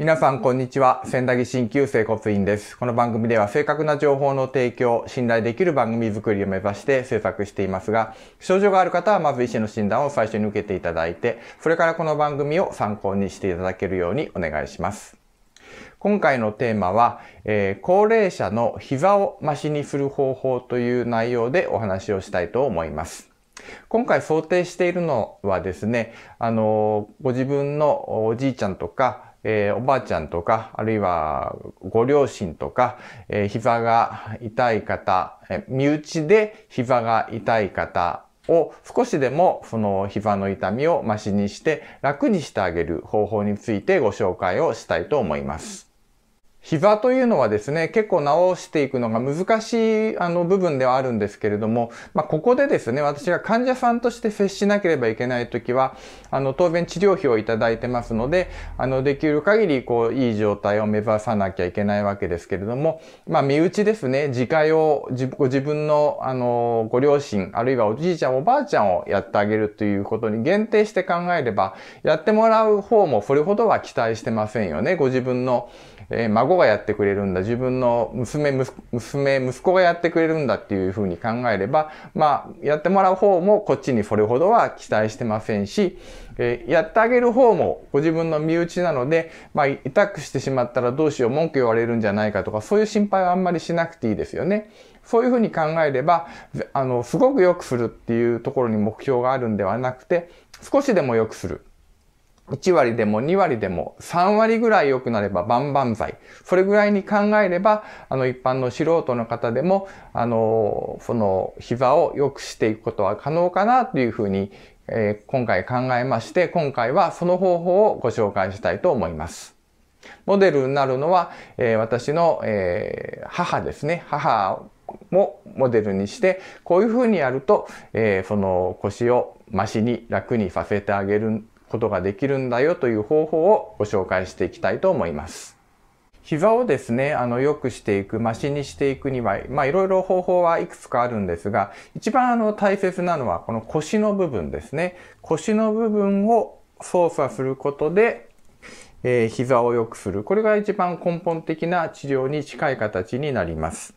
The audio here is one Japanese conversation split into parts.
皆さん、こんにちは。仙台木鍼灸整骨院です。この番組では正確な情報の提供、信頼できる番組作りを目指して制作していますが、症状がある方はまず医師の診断を最初に受けていただいて、それからこの番組を参考にしていただけるようにお願いします。今回のテーマは、えー、高齢者の膝をましにする方法という内容でお話をしたいと思います。今回想定しているのはですね、あのご自分のおじいちゃんとか、えー、おばあちゃんとか、あるいはご両親とか、えー、膝が痛い方、え身内で膝が痛い方を少しでもその膝の痛みをましにして楽にしてあげる方法についてご紹介をしたいと思います。膝というのはですね、結構治していくのが難しいあの部分ではあるんですけれども、まあ、ここでですね、私が患者さんとして接しなければいけないときは、あの、当然治療費をいただいてますので、あの、できる限り、こう、いい状態を目指さなきゃいけないわけですけれども、まあ、身内ですね、自家用、ご自分の、あの、ご両親、あるいはおじいちゃん、おばあちゃんをやってあげるということに限定して考えれば、やってもらう方もそれほどは期待してませんよね。ご自分の、えーがやってくれるんだ、自分の娘、娘、息子がやってくれるんだっていうふうに考えれば、まあ、やってもらう方もこっちにそれほどは期待してませんし、えー、やってあげる方もご自分の身内なので、まあ、委託してしまったらどうしよう、文句言われるんじゃないかとか、そういう心配はあんまりしなくていいですよね。そういうふうに考えれば、あの、すごく良くするっていうところに目標があるんではなくて、少しでも良くする。1割でも2割でも3割ぐらい良くなれば万々歳。それぐらいに考えれば、あの一般の素人の方でも、あの、その膝を良くしていくことは可能かなというふうに、えー、今回考えまして、今回はその方法をご紹介したいと思います。モデルになるのは、えー、私の、えー、母ですね。母もモデルにして、こういうふうにやると、えー、その腰をましに楽にさせてあげることができるんだよという方法をご紹介していきたいと思います。膝をですね、あの、良くしていく、マシにしていくには、まあ、いろいろ方法はいくつかあるんですが、一番あの、大切なのは、この腰の部分ですね。腰の部分を操作することで、えー、膝を良くする。これが一番根本的な治療に近い形になります。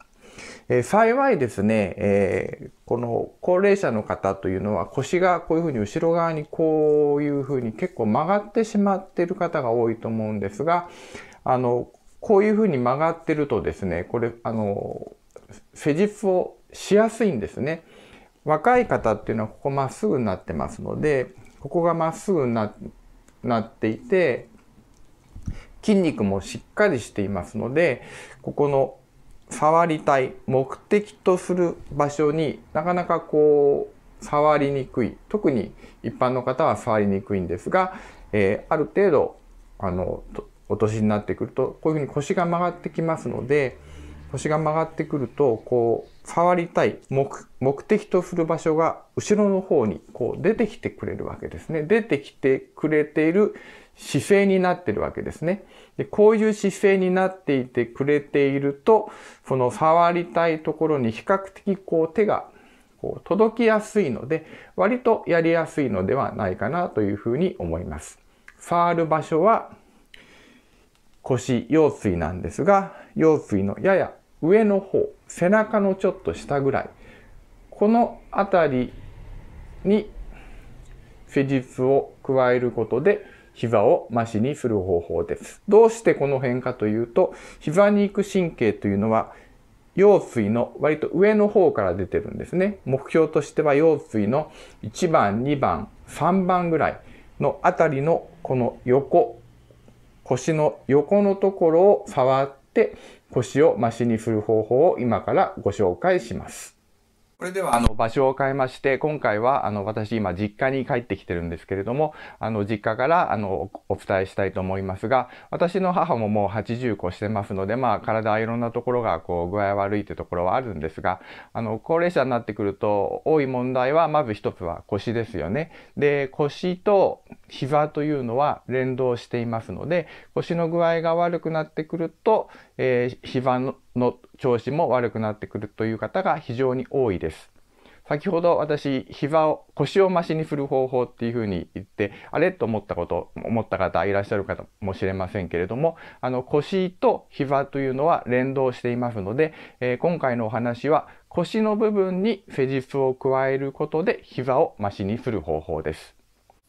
えー、幸いですね、えー、この高齢者の方というのは腰がこういうふうに後ろ側にこういうふうに結構曲がってしまっている方が多いと思うんですが、あの、こういうふうに曲がってるとですね、これ、あの、施術をしやすいんですね。若い方っていうのはここまっすぐになってますので、ここがまっすぐにななっていて、筋肉もしっかりしていますので、ここの触りたい目的とする場所になかなかこう触りにくい特に一般の方は触りにくいんですが、えー、ある程度あのお年になってくるとこういうふうに腰が曲がってきますので腰が曲がってくるとこう触りたい目的とする場所が後ろの方にこう出てきてくれるわけですね出てきてくれている姿勢になってるわけですね。でこういう姿勢になっていてくれていると、その触りたいところに比較的こう手がこう届きやすいので、割とやりやすいのではないかなというふうに思います。触る場所は腰腰椎なんですが、腰椎のやや上の方、背中のちょっと下ぐらい、この辺りに施術を加えることで膝をマシにする方法です。どうしてこの辺かというと、膝に行く神経というのは、腰椎の割と上の方から出てるんですね。目標としては腰椎の1番、2番、3番ぐらいのあたりのこの横、腰の横のところを触って腰をマシにする方法を今からご紹介します。それでは、あの、場所を変えまして、今回は、あの、私、今、実家に帰ってきてるんですけれども、あの、実家から、あの、お伝えしたいと思いますが、私の母ももう80個してますので、まあ、体はいろんなところが、こう、具合悪いというところはあるんですが、あの、高齢者になってくると、多い問題は、まず一つは腰ですよね。で、腰と膝というのは連動していますので、腰の具合が悪くなってくると、えー、膝の、の調子も悪くなってくるという方が非常に多いです。先ほど私、膝を、腰を増しにする方法っていうふうに言って、あれと思ったこと、思った方いらっしゃるかもしれませんけれども、あの腰と膝というのは連動していますので、えー、今回のお話は腰の部分に施術を加えることで膝を増しにする方法です。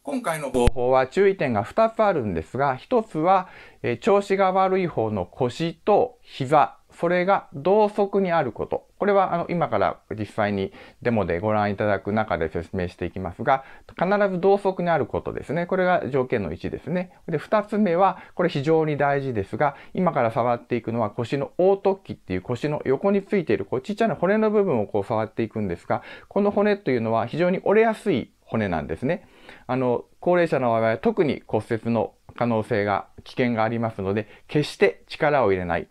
今回の方法は注意点が2つあるんですが、1つは、えー、調子が悪い方の腰と膝それが同側にあること。これはあの今から実際にデモでご覧いただく中で説明していきますが、必ず同側にあることですね。これが条件の1ですね。で、2つ目は、これ非常に大事ですが、今から触っていくのは腰の凹凸器っていう腰の横についているこうちっちゃな骨の部分をこう触っていくんですが、この骨というのは非常に折れやすい骨なんですね。あの、高齢者の場合は特に骨折の可能性が、危険がありますので、決して力を入れない。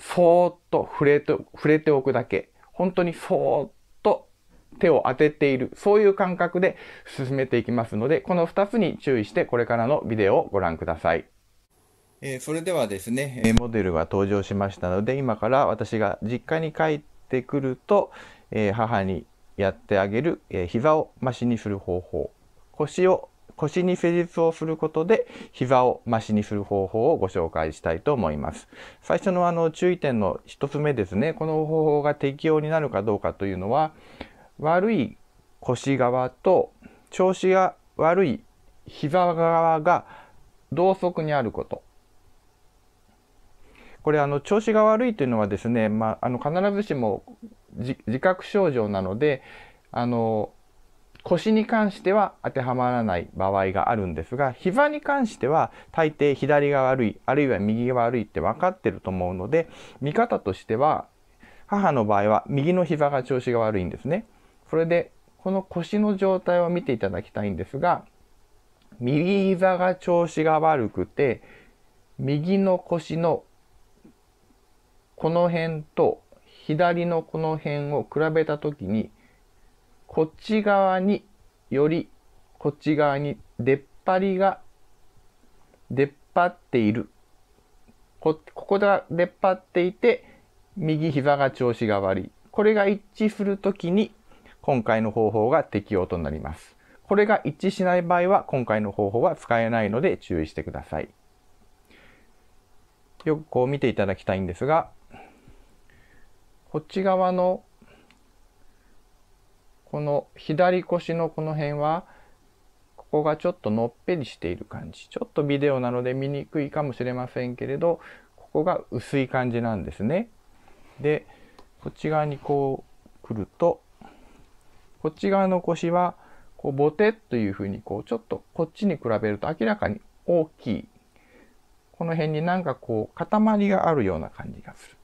そーっと触れて、触れておくだけ本当にそーっと手を当てているそういう感覚で進めていきますのでこの2つに注意してこれからのビデオをご覧ください。えー、それではですね、えー、モデルが登場しましたので今から私が実家に帰ってくると、えー、母にやってあげる、え膝をましにする方法腰を腰に施術をすることで膝をマシにする方法をご紹介したいと思います。最初のあの注意点の1つ目ですね。この方法が適用になるかどうかというのは悪い腰側と調子が悪い膝側が同側にあること。これあの調子が悪いというのはですね、まあ、あの必ずしも自覚症状なのであの腰に関しては当てはまらない場合があるんですが膝に関しては大抵左が悪いあるいは右が悪いって分かってると思うので見方としては母の場合は右の膝が調子が悪いんですね。それでこの腰の状態を見ていただきたいんですが右膝が調子が悪くて右の腰のこの辺と左のこの辺を比べた時にこっち側によりこっち側に出っ張りが出っ張っている。こ、ここが出っ張っていて、右膝が調子が悪い。これが一致するときに、今回の方法が適用となります。これが一致しない場合は、今回の方法は使えないので注意してください。よくこう見ていただきたいんですが、こっち側のこの左腰のこの辺はここがちょっとのっぺりしている感じちょっとビデオなので見にくいかもしれませんけれどここが薄い感じなんですね。でこっち側にこう来るとこっち側の腰はこうボテッというふうにこうちょっとこっちに比べると明らかに大きいこの辺になんかこう塊があるような感じがする。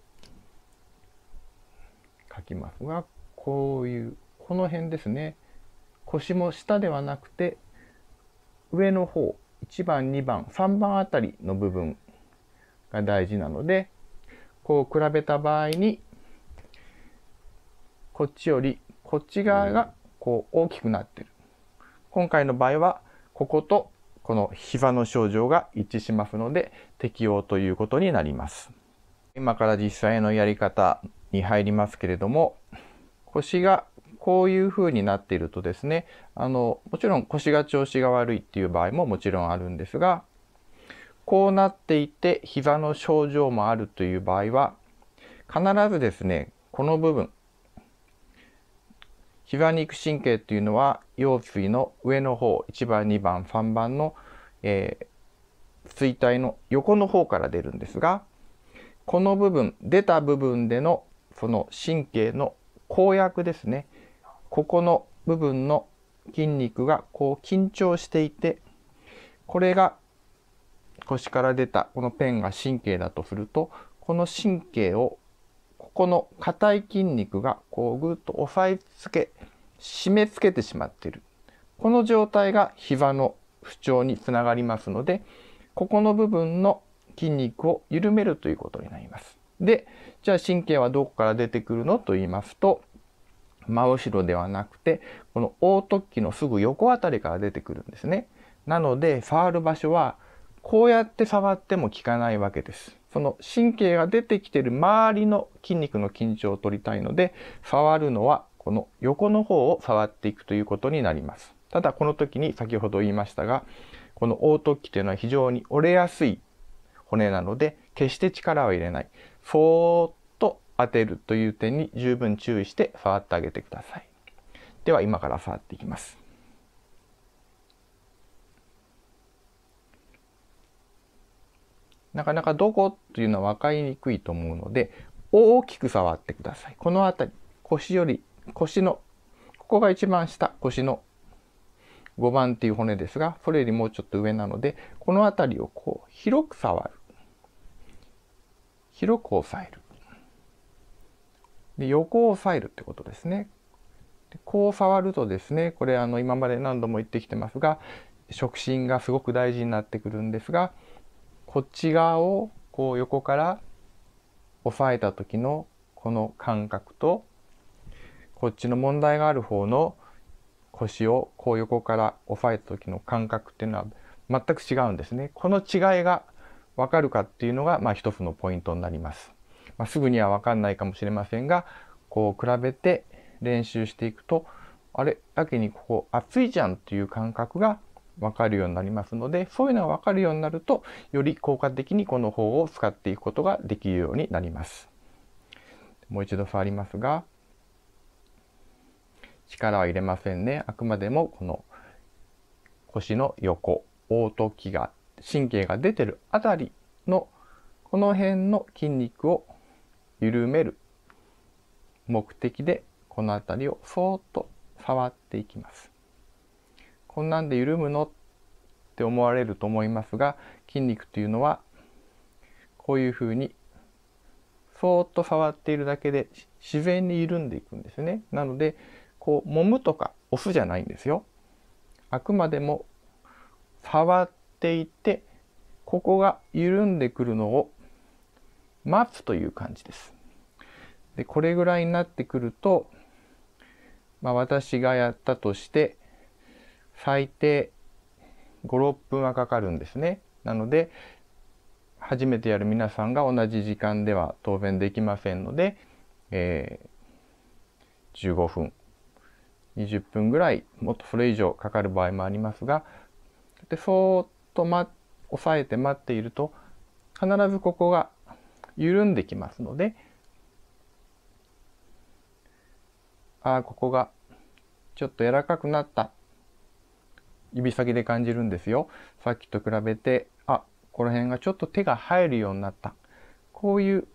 書きますがこういうこの辺ですね腰も下ではなくて上の方1番2番3番あたりの部分が大事なのでこう比べた場合にこっちよりこっち側がこう大きくなってる今回の場合はこことこの膝の症状が一致しますので適用ということになります今から実際のやり方に入りますけれども腰がこういう風になっているとですね、あの、もちろん腰が調子が悪いっていう場合ももちろんあるんですが、こうなっていて膝の症状もあるという場合は、必ずですね、この部分、膝に行く神経というのは、腰椎の上の方、1番、2番、3番の、えー、椎体の横の方から出るんですが、この部分、出た部分での、その神経の公約ですね。ここの部分の筋肉がこう緊張していてこれが腰から出たこのペンが神経だとするとこの神経をここの硬い筋肉がこうぐっと押さえつけ締め付けてしまっているこの状態が膝の不調につながりますのでここの部分の筋肉を緩めるということになります。でじゃあ神経はどこから出てくるのと言いますと真後ろではなくて、この大突起のすぐ横あたりから出てくるんですね。なので、触る場所は、こうやって触っても効かないわけです。その神経が出てきてる周りの筋肉の緊張を取りたいので、触るのはこの横の方を触っていくということになります。ただこの時に先ほど言いましたが、この凹凸器というのは非常に折れやすい骨なので、決して力を入れない。そーっ当てるという点に十分注意して触ってあげてください。では今から触っていきます。なかなかどこというのは分かりにくいと思うので、大きく触ってください。この辺り、腰より、腰の、ここが一番下、腰の5番っていう骨ですが、それよりもうちょっと上なので、この辺りをこう、広く触る。広く押さえる。で横を押さえるってことですね。こう触るとですね、これあの今まで何度も言ってきてますが、触診がすごく大事になってくるんですが、こっち側をこう横から押さえた時のこの感覚と、こっちの問題がある方の腰をこう横から押さえた時の感覚っていうのは全く違うんですね。この違いがわかるかっていうのが、まあ一つのポイントになります。まあ、すぐには分かんないかもしれませんがこう比べて練習していくとあれやけにここ暑いじゃんっていう感覚が分かるようになりますのでそういうのが分かるようになるとより効果的にこの方を使っていくことができるようになります。もう一度触りますが力は入れませんねあくまでもこの腰の横凹凸器が神経が出てるあたりのこの辺の筋肉を緩める目的でこの辺りをそーっと触っていきます。こんなんで緩むのって思われると思いますが筋肉というのはこういうふうにそーっと触っているだけで自然に緩んでいくんですね。なのでこう揉むとか押すじゃないんですよ。あくまでも触っていてここが緩んでくるのをマップという感じです。で、これぐらいになってくると、まあ、私がやったとして、最低5、6分はかかるんですね。なので、初めてやる皆さんが同じ時間では当然できませんので、えー、15分、20分ぐらい、もっとそれ以上かかる場合もありますが、でそーっと、ま、押さえて待っていると、必ずここが緩んできますので、ああ、ここがちょっと柔らかくなった。指先で感じるんですよ。さっきと比べて、あ、この辺がちょっと手が入るようになった。こういう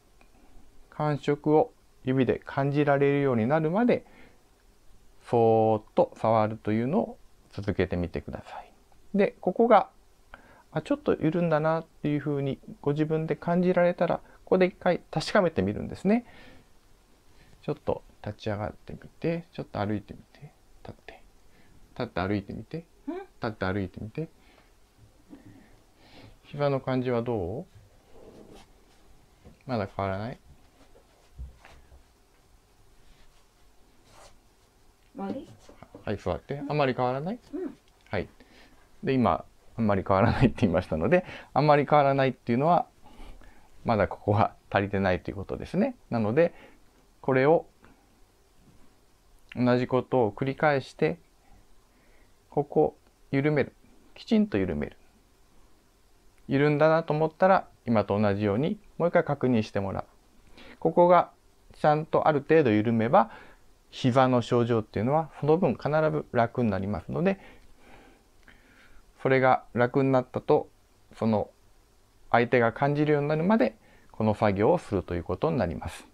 感触を指で感じられるようになるまで、そーっと触るというのを続けてみてください。で、ここが、あ、ちょっと緩んだなっていうふうにご自分で感じられたら、ここで一回確かめてみるんですね。ちょっと立ち上がってみて、ちょっと歩いてみて、立って、立って歩いてみて、立って歩いてみて。膝の感じはどうまだ変わらないはい、座って。あんまり変わらない、うん、はい。で、今、あんまり変わらないって言いましたので、あんまり変わらないっていうのは、まだここは足りてないということですね。なので、これを同じことを繰り返して、ここ緩める。きちんと緩める。緩んだなと思ったら、今と同じようにもう一回確認してもらう。ここがちゃんとある程度緩めば、膝の症状っていうのはその分必ず楽になりますので、それが楽になったと、その相手が感じるようになるまでこの作業をするということになります。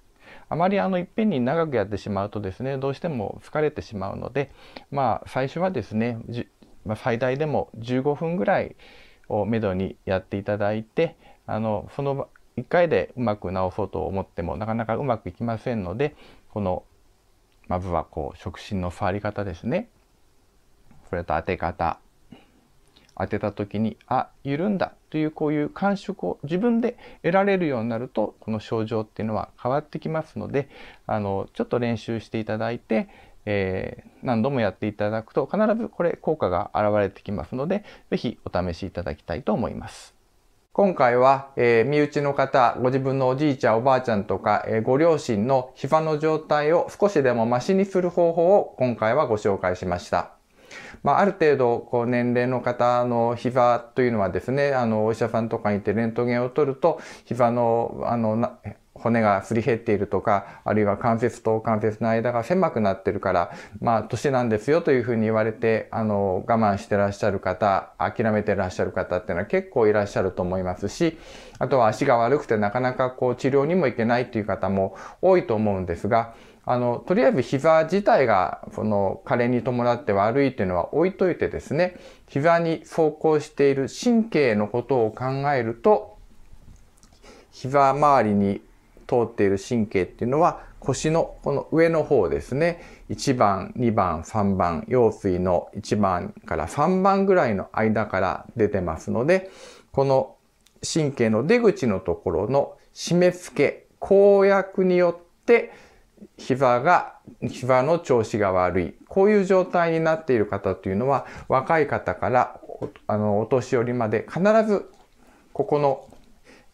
あまりあのいっぺんに長くやってしまうとですねどうしても疲れてしまうのでまあ最初はですねまあ、最大でも15分ぐらいをめどにやっていただいてあのその1回でうまく直そうと思ってもなかなかうまくいきませんのでこのまずはこう触診の触り方ですねそれと当て方当てた時に、あ、緩んだというこういう感触を自分で得られるようになると、この症状っていうのは変わってきますので、あの、ちょっと練習していただいて、えー、何度もやっていただくと必ずこれ効果が現れてきますので、ぜひお試しいただきたいと思います。今回は、えー、身内の方、ご自分のおじいちゃん、おばあちゃんとか、えー、ご両親の膝の状態を少しでもマシにする方法を今回はご紹介しました。まあ、ある程度こう年齢の方の膝というのはですねあのお医者さんとかに行ってレントゲンを取ると膝のあのな骨がすり減っているとか、あるいは関節と関節の間が狭くなってるから、まあ、年なんですよというふうに言われて、あの、我慢してらっしゃる方、諦めてらっしゃる方っていうのは結構いらっしゃると思いますし、あとは足が悪くてなかなかこう治療にも行けないという方も多いと思うんですが、あの、とりあえず膝自体が、その、加齢に伴って悪いというのは置いといてですね、膝に走行している神経のことを考えると、膝周りに通っている神経っていうのは、腰のこの上の方ですね、1番、2番、3番、腰椎の1番から3番ぐらいの間から出てますので、この神経の出口のところの締め付け、公約によって、膝が、膝の調子が悪い。こういう状態になっている方というのは、若い方から、あの、お年寄りまで必ず、ここの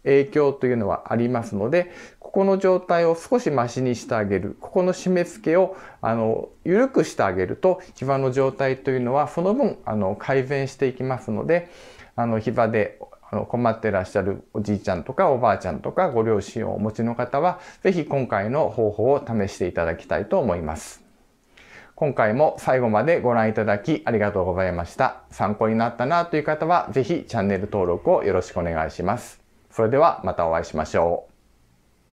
影響というのはありますので、ここの状態を少しマシにしてあげる。ここの締め付けを、あの、緩くしてあげると、膝の状態というのは、その分、あの、改善していきますので、あの、膝であの困ってらっしゃるおじいちゃんとかおばあちゃんとかご両親をお持ちの方は、ぜひ今回の方法を試していただきたいと思います。今回も最後までご覧いただきありがとうございました。参考になったなという方は、ぜひチャンネル登録をよろしくお願いします。それではまたお会いしましょう。